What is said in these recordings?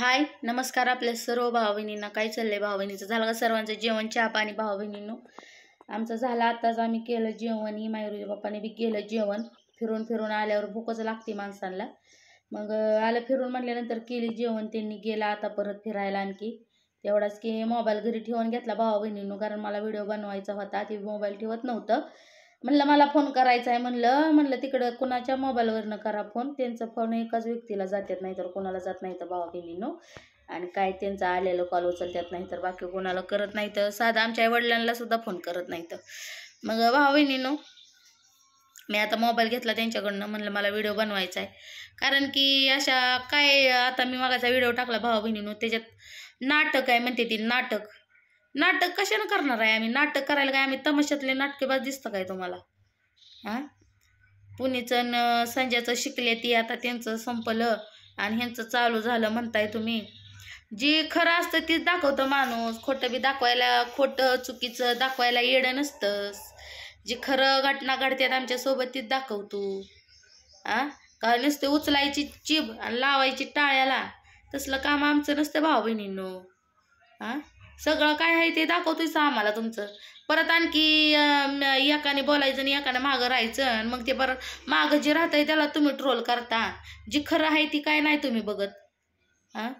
हाय नमस्कार आपल्या सर्व भावबहिणींना काय चाललंय भावबहिणीचं झालं का सर्वांचं जेवण चहा पाणी भाव आमचं झालं आताच आम्ही केलं जेवण ही मायरुजी बाप्पाने बी केलं जेवण फिरून फिरून आल्यावर भूकच लागते माणसांना मग आलं फिरून म्हटल्यानंतर केली जेवण त्यांनी गेला आता परत फिरायला आणखी तेवढाच की मोबाईल घरी ठेवून घेतला भावा कारण मला व्हिडिओ बनवायचा होता ते मोबाईल ठेवत नव्हतं म्हणलं मला फोन करायचा आहे म्हणलं म्हणलं तिकडं कुणाच्या मोबाईलवरनं करा फोन त्यांचा फोन एकाच व्यक्तीला जातात नाही तर कोणाला जात नाही तर भावा बहिणीनो आणि काय त्यांचा आलेलं कॉल उचलतात नाही तर बाकी कोणाला करत नाही तर साधा आमच्या वडिलांना सुद्धा फोन करत नाही तर मग भावा बहिणीनो मी आता मोबाईल घेतला त्यांच्याकडनं म्हणलं मला व्हिडिओ बनवायचा आहे कारण की अशा काय आता मी मागाचा व्हिडिओ टाकला भावा बहिणीनो त्याच्यात नाटक आहे म्हणते ती नाटक नाटक कशानं करणार आहे आम्ही नाटक करायला काय आम्ही तमाशातले नाटकेबाज दिसतं काय तुम्हाला हां पुणेचं संजयचं शिकले ती आता त्यांचं संपलं आणि ह्यांचं चालू झालं म्हणताय तुम्ही जी खरं असतं तीच दाखवतं माणूस खोटं बी दाखवायला खोटं चुकीचं दाखवायला येडं नसतं जी खरं घटना घडतात आमच्यासोबत तीच दाखवतो आ का नसते उचलायची चिब आणि लावायची टाळ्याला तसलं काम आमचं नसतं भाऊ बहिणींनो हां सगळं काय आहे ते दाखवतोयस आम्हाला तुमचं परत आणखी एकाने बोलायचं आणि एकाने मागं राहायचं आणि मग ते परत मागं जे राहतंय त्याला तुम्ही ट्रोल करता जी खरं आहे ती काय नाही तुम्ही बघत हां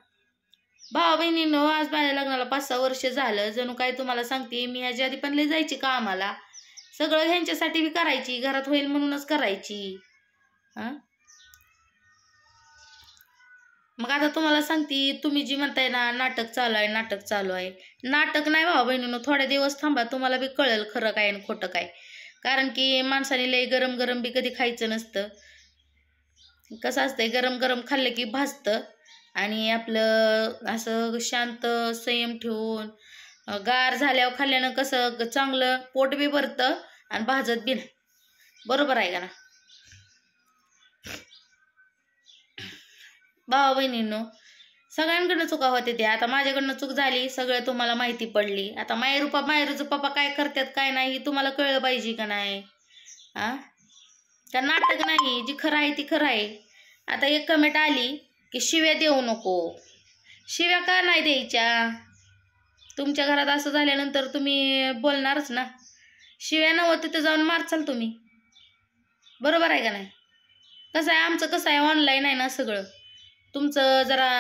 भाऊ बहिणीनं आज माझ्या लग्नाला पाच सहा वर्ष झालं जणू काय तुम्हाला सांगते मी ह्याच्या आधी पण लई जायची का आम्हाला सगळं ह्यांच्यासाठी बी करायची घरात होईल म्हणूनच करायची हां मग आता तुम्हाला सांगते तुम्ही जी म्हणताय ना नाटक चालू आहे नाटक चालू आहे नाटक नाही भावा बहिणीनो थोड्या दिवस थांबा तुम्हाला बी कळेल खरं काय आणि खोटं काय कारण की माणसाने लय गरम गरम बी कधी खायचं नसतं कसं असतंय गरम गरम खाल्लं की भाजतं आणि आपलं असं शांत संयम ठेवून गार झाल्यावर खाल्ल्यानं कसं चांगलं पोट बी भरतं आणि भाजत बी नाही बरोबर आहे का ना भावा बहिणींनो सगळ्यांकडनं चुका होते ते आता माझ्याकडनं चूक झाली सगळं तुम्हाला माहिती पडली आता माहेरू पा माहेरूचं पप्पा काय करतात काय नाही तुम्हाला कळलं पाहिजे का नाही हा का नाटक नाही जी खरं आहे ती खरं आहे आता एक कमेंट आली की शिव्या देऊ नको शिव्या का नाही द्यायच्या तुमच्या घरात असं झाल्यानंतर तुम्ही बोलणारच ना शिव्या नव्हतं तिथं जाऊन मारचाल तुम्ही बरोबर आहे का नाही कसं आहे आमचं कसं आहे ऑनलाईन आहे ना सगळं तुमचं जरा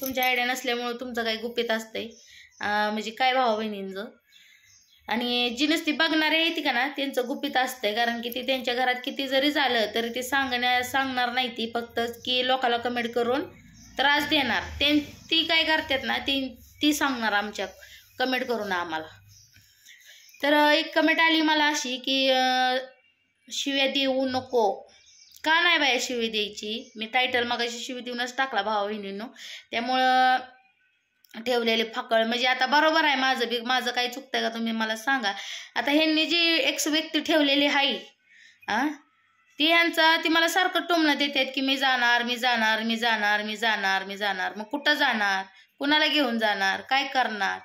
तुमच्या आयडिया नसल्यामुळं तुमचं काही गुपित असतंय म्हणजे काय भावा बहिणींचं आणि जी नसती बघणारे आहे ती का ना त्यांचं गुपित असतंय कारण की ते त्यांच्या घरात किती जरी झालं तरी ते सांगण्या सांगणार नाही ती फक्त की लोकाला कमेंट करून त्रास देणार ते ती काय करतात ना ती ती सांगणार आमच्या कमेंट करून आम्हाला तर एक कमेंट आली मला अशी की शिव्या देऊ नको का नाही बाया शिवी द्यायची मी टायटल मगाशी शिवी देऊनच टाकला भावा बहिणींनो त्यामुळं ठेवलेले फाकळ म्हणजे आता बरोबर आहे माझं बी माझं काही चुकतंय का तुम्ही मला सांगा आता ह्यांनी जी एक व्यक्ती ठेवलेली आहे ती ह्यांचा ती मला सारखं टोमणं देतात की मी जाणार मी जाणार मी जाणार मी जाणार मी जाणार मग कुठं जाणार कुणाला घेऊन जाणार काय करणार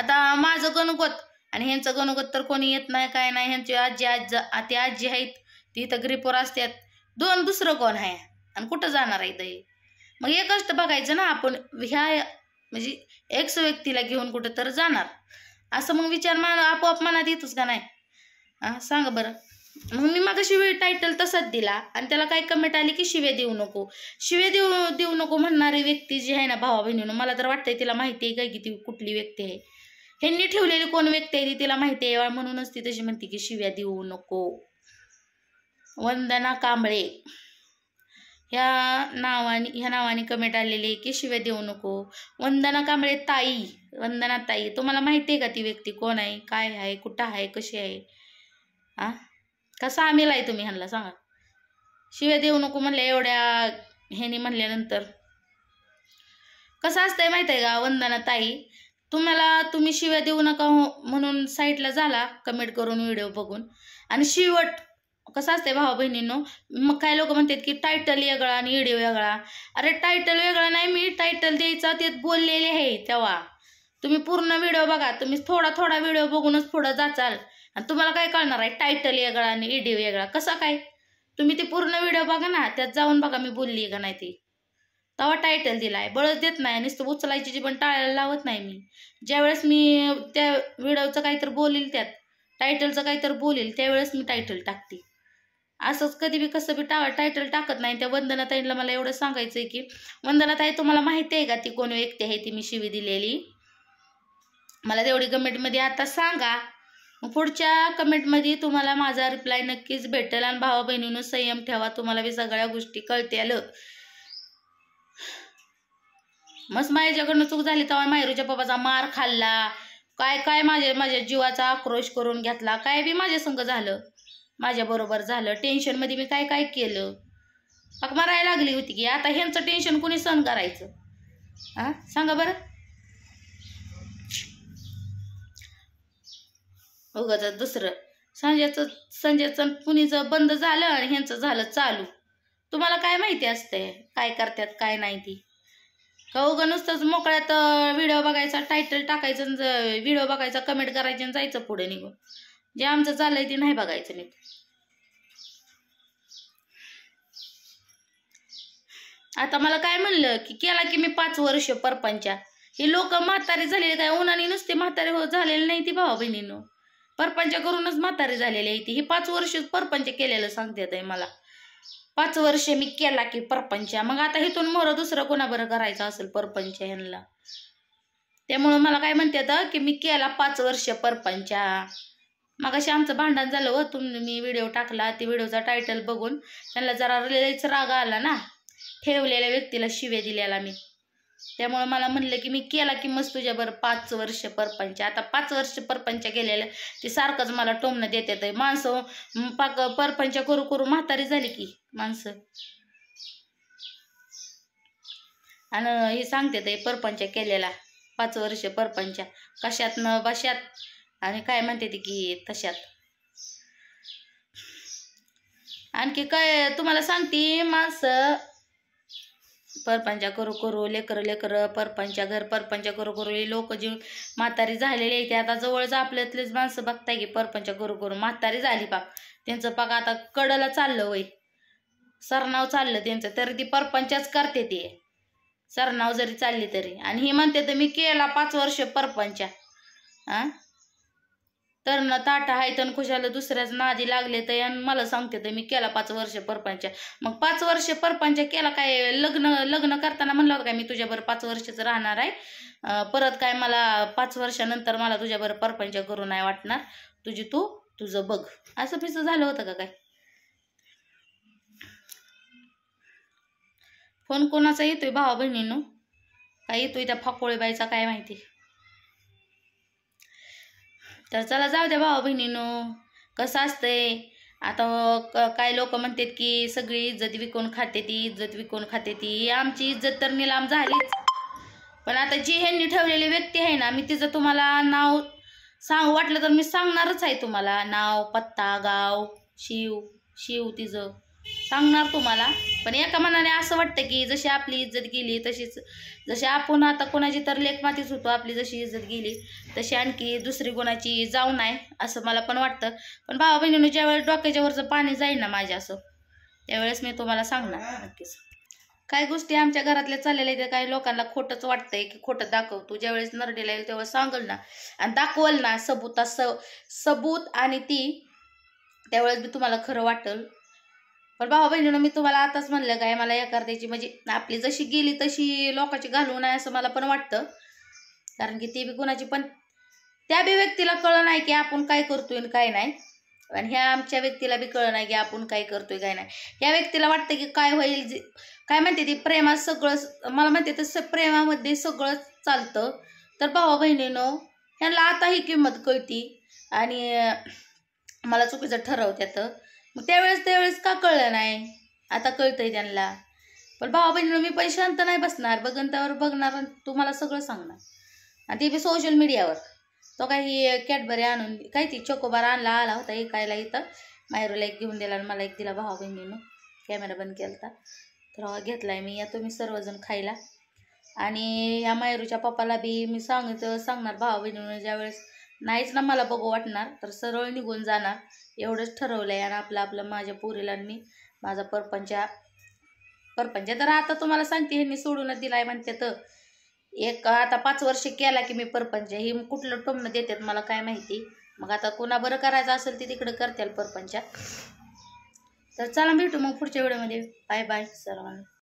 आता माझं गणगोत आणि ह्यांचं गणगत तर कोणी येत नाही काय नाही ह्यांची आजी आज आता आजी आहेत ती तर ग्रीपवर असतात दोन दुसरं कोण आहे आणि कुठं जाणार आहे ते मग एकच बघायचं ना आपण ह्या म्हणजे एक्स व्यक्तीला घेऊन कुठं तर जाणार असं मग विचार मान आपोआप मनात येतोच का नाही हां सांग बरं मग मी माझा शिवे टायटल तसाच दिला आणि त्याला काय कमेंट आली की शिवे देऊ नको शिवे देऊ देऊ नको म्हणणारी व्यक्ती जी आहे ना भावा बहिणीनं मला तर वाटतंय तिला माहिती आहे काय की ती कुठली व्यक्ती आहे ह्यांनी ठेवलेली कोण व्यक्ती आहे ती तिला माहिती आहे म्हणूनच ती तशी म्हणते की शिव्या देऊ नको वंदना कांबळे ह्या नावाने ह्या नावाने कमेंट आलेली की शिव्या देऊ नको वंदना कांबळे ताई वंदना ताई तुम्हाला माहिती आहे का ती व्यक्ती कोण आहे काय आहे कुठं आहे कशी आहे हा कसा सामील आहे तुम्ही ह्यांना सांगा शिव्या देऊ नको म्हणल्या एवढ्या ह्यानी म्हणल्यानंतर कसं असतंय माहिती आहे का वंदना ताई तुम्हाला तुम्ही शिव्या देऊ नका हो म्हणून साईटला झाला कमेंट करून व्हिडिओ बघून आणि शिवट कसं असते भावा बहिणींनो मग काही लोक म्हणतात की टायटल वेगळा आणि ईडीओ वेगळा अरे टायटल वेगळा नाही मी टायटल द्यायचा ते बोललेले आहे तेव्हा तुम्ही पूर्ण व्हिडिओ बघा तुम्ही थोडा थोडा व्हिडिओ बघूनच पुढं जाचाल आणि तुम्हाला काय कळणार आहे टायटल वेगळा आणि इडिओ वेगळा कसा काय तुम्ही ते पूर्ण व्हिडिओ बघा ना त्यात जाऊन बघा मी बोलली का नाही ती तेव्हा टायटल दिला आहे बळच देत नाही नुसतं उचलायची जी पण टाळायला लावत नाही मी ज्यावेळेस मी त्या व्हिडिओचं काहीतरी बोलेल त्यात टायटलचं काहीतरी बोलेल त्यावेळेस मी टायटल टाकते असंच कधी बी कसं बी टा टायटल टाकत नाही त्या वंदनाताईंना मला एवढं सांगायचं आहे की वंदनाताई तुम्हाला माहिती आहे का ती कोण व्यक्ती आहे ती मी शिवी दिलेली मला तेवढी कमेंटमध्ये आता सांगा पुढच्या कमेंटमध्ये तुम्हाला माझा रिप्लाय नक्कीच भेटेल आणि भावा बहिणीनं संयम ठेवा तुम्हाला बी सगळ्या गोष्टी आलं मस्त माझ्याकडनं चूक झाली तेव्हा मायरूच्या बाबाचा मार खाल्ला काय काय माझ्या माझ्या जीवाचा आक्रोश करून घेतला काय बी माझ्या संग झालं माझ्याबरोबर झालं टेन्शनमध्ये मी काय काय केलं मग मारायला लागली होती की आता ह्यांचं टेन्शन कोणी सहन करायचं हां सांगा बरं उगाच दुसरं संजयचं संजयचं कुणीचं बंद झालं आणि ह्यांचं झालं चालू तुम्हाला काय माहिती असतंय काय करतात काय नाही ती का उगं नुसतंच मोकळ्यात व्हिडिओ बघायचा टायटल टाकायचं व्हिडिओ बघायचा कमेंट करायचं जायचं पुढे निघून जे आमचं चाललंय ते नाही बघायचं मी आता मला काय म्हणलं की केला की मी पाच वर्ष परपंचा हे लोक म्हातारी झालेले काय उन्हाने नुसते म्हातारी हो झालेले नाही ती भावा बहिणीनं परपंच करूनच म्हातारी झालेले आहे ती हे पाच वर्ष परपंच केलेलं सांगतात आहे मला पाच वर्ष मी केला की परपंच मग आता इथून मोर दुसरं कोणाबरं करायचं असेल परपंच ह्यांना त्यामुळं मला काय म्हणते की मी केला पाच वर्ष परपंचा मग अशी आमचं भांडण झालं हो तुम्ही मी व्हिडिओ टाकला ते व्हिडिओचा टायटल बघून त्यांना जरा लईच राग आला ना ठेवलेल्या व्यक्तीला शिव्या दिलेला मी त्यामुळे मला म्हणलं की मी केला की मस्त तुझ्याबरोबर पाच वर्ष परपंच आता पाच वर्ष परपंच केलेल्या ती सारखंच मला टोमणं देतात माणसं पाक परपंच करू करू म्हातारी झाली की माणसं आणि हे सांगते ते परपंच केलेला पाच वर्ष परपंच कशात न बशात आणि काय म्हणते ती की तशात आणखी काय तुम्हाला सांगते माणसं परपंचा करू करू लेकर लेकर परपंचा घर परपंचा करू करू लोक जे म्हातारी झालेली ते आता जवळच आपल्यातलेच माणसं बघताय की परपंचा करू करू म्हातारी झाली पाक त्यांचं पाक आता कडला चाललं वय सरनाव चाललं त्यांचं तरी ती परपंचाच करते ते सरनाव जरी चालली तरी आणि हे म्हणते तर मी केला पाच वर्ष परपंचा हां तर ना ताटा आहे तर खुशाला दुसऱ्याच नादी लागले तर आणि मला सांगते तर मी केला पाच वर्ष परपंच मग पाच वर्ष परपंच केला काय लग्न लग्न करताना म्हणलं होतं काय मी तुझ्याबरोबर पाच वर्षच राहणार आहे परत काय मला पाच वर्षानंतर मला तुझ्याबरोबर परपंच करू नाही वाटणार तुझी तू तुझं बघ असं पिसं झालं होतं का काय फोन कोणाचा येतोय भावा बहिणीनं काय येतोय त्या फाकोळेबाईचा काय माहिती तर चला जाऊ द्या भावा बहिणीनं कसं असतंय आता काय लोक म्हणतात की सगळी इज्जत विकून खाते ती इज्जत विकून खाते ती आमची इज्जत तर निलाम झालीच पण आता जी ह्यांनी ठेवलेली व्यक्ती आहे ना मी तिचं तुम्हाला नाव सांग वाटलं तर मी सांगणारच आहे तुम्हाला नाव पत्ता गाव शिव शिव तिचं सांगणार तुम्हाला पण एका मनाने असं वाटतं की जशी आपली इज्जत गेली तशीच जशी आपण आता कोणाची तर लेखमातीच होतो आपली जशी इज्जत गेली तशी आणखी दुसरी कोणाची जाऊ नये असं मला पण वाटतं पण भावा बहिणीनं ज्यावेळेस डोक्याच्यावरचं पाणी जाईल ना माझ्या असं त्यावेळेस मी तुम्हाला सांगणार नक्कीच काही गोष्टी आमच्या घरातल्या चाललेल्या आहेत काही लोकांना खोटंच वाटतंय की खोटं दाखवतो ज्यावेळेस नरडीला येईल तेव्हा सांगल ना आणि दाखवल ना सबूत स सबूत आणि ती त्यावेळेस मी तुम्हाला खरं वाटेल पण भावा बहिणीनं मी तुम्हाला आताच म्हणलं काय मला एखाद्याची म्हणजे आपली जशी गेली तशी लोकांची घालवू नये असं मला पण वाटतं कारण की ती बी कुणाची पण त्या बी व्यक्तीला कळलं नाही की आपण काय करतोय काय नाही आणि ह्या आमच्या व्यक्तीला बी कळलं नाही की आपण काय करतोय काय नाही ह्या व्यक्तीला वाटतं की काय होईल काय म्हणते ती प्रेमात सगळं मला म्हणते तसं प्रेमामध्ये सगळं चालतं तर भावा बहिणीनं ह्यांना आता ही किंमत कळती आणि मला चुकीचं ठरवत्यात मग त्यावेळेस त्यावेळेस का कळलं नाही आता कळतंय त्यांना पण भावा बहिणीनं मी पैशांत नाही बसणार बघंतावर बघणार तुम्हाला सगळं सांगणार आणि ते बी सोशल मीडियावर तो काही कॅडबरी आणून काय ती चोकोबार आणला आला होता एकायला इथं मायरूला एक घेऊन दिला आणि मला एक दिला भावा बहिणीनं कॅमेरा बंद केला होता तर हा घेतला आहे मी या तुम्ही सर्वजण खायला आणि या मायरूच्या पप्पाला बी मी सांगितलं सांगणार भावा बहिणीनं ज्यावेळेस नाहीच ना मला बघू वाटणार तर सरळ निघून जाणार एवढंच ठरवलं आहे आणि आपलं आपलं माझ्या पोरीला मी माझा परपंचा परपंच तर आता तुम्हाला सांगते ह्यांनी सोडूनच दिलाय म्हणते तर एक आता पाच वर्ष केला की मी परपंच ही कुठलं टोमणं देतात मला काय माहिती मग आता कोणा बरं करायचं असेल ते तिकडं करतील परपंच तर चला भेटू मग पुढच्या व्हिडिओमध्ये बाय बाय सर्वांना